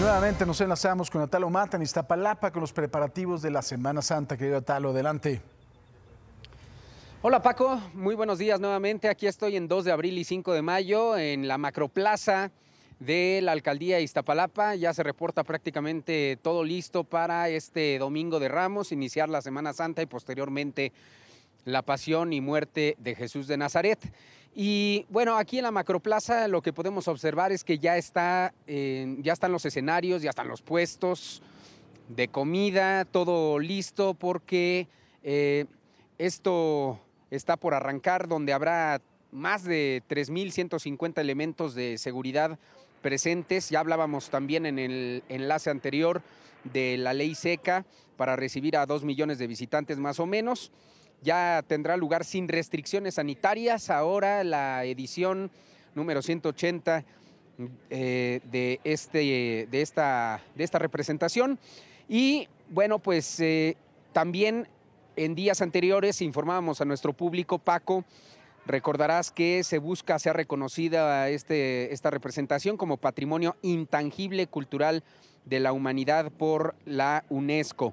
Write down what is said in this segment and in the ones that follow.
Nuevamente nos enlazamos con Atalo Mata en Iztapalapa con los preparativos de la Semana Santa. Querido Atalo, adelante. Hola Paco, muy buenos días nuevamente. Aquí estoy en 2 de abril y 5 de mayo en la Macroplaza de la alcaldía Iztapalapa. Ya se reporta prácticamente todo listo para este domingo de Ramos, iniciar la Semana Santa y posteriormente la pasión y muerte de Jesús de Nazaret. Y bueno, aquí en la macroplaza lo que podemos observar es que ya, está, eh, ya están los escenarios, ya están los puestos de comida, todo listo porque eh, esto está por arrancar donde habrá más de 3.150 elementos de seguridad presentes. Ya hablábamos también en el enlace anterior de la ley seca para recibir a 2 millones de visitantes más o menos ya tendrá lugar sin restricciones sanitarias. Ahora la edición número 180 eh, de, este, de, esta, de esta representación. Y bueno, pues eh, también en días anteriores informábamos a nuestro público, Paco, recordarás que se busca sea reconocida este, esta representación como patrimonio intangible cultural de la humanidad por la UNESCO.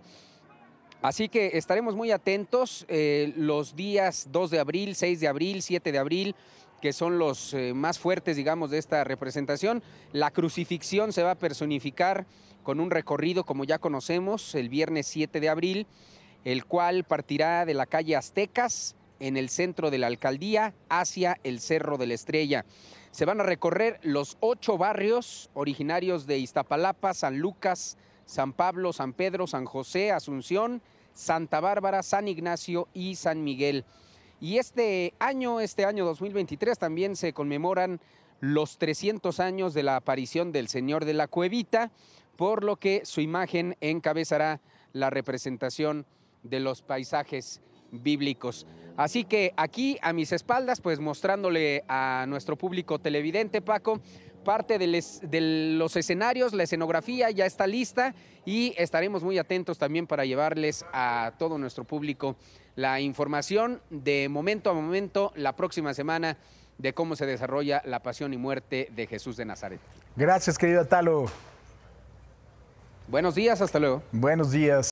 Así que estaremos muy atentos eh, los días 2 de abril, 6 de abril, 7 de abril, que son los eh, más fuertes, digamos, de esta representación. La crucifixión se va a personificar con un recorrido, como ya conocemos, el viernes 7 de abril, el cual partirá de la calle Aztecas, en el centro de la alcaldía, hacia el Cerro de la Estrella. Se van a recorrer los ocho barrios originarios de Iztapalapa, San Lucas, San Pablo, San Pedro, San José, Asunción, Santa Bárbara, San Ignacio y San Miguel. Y este año, este año 2023, también se conmemoran los 300 años de la aparición del Señor de la Cuevita, por lo que su imagen encabezará la representación de los paisajes bíblicos. Así que aquí a mis espaldas, pues mostrándole a nuestro público televidente, Paco, parte de, los escenarios, la escenografía ya está lista y estaremos muy atentos también para llevarles a todo nuestro público la información de momento a momento la próxima semana de cómo se desarrolla la pasión y muerte de Jesús de Nazaret. Gracias, querido Talo. Buenos días, hasta luego. Buenos días.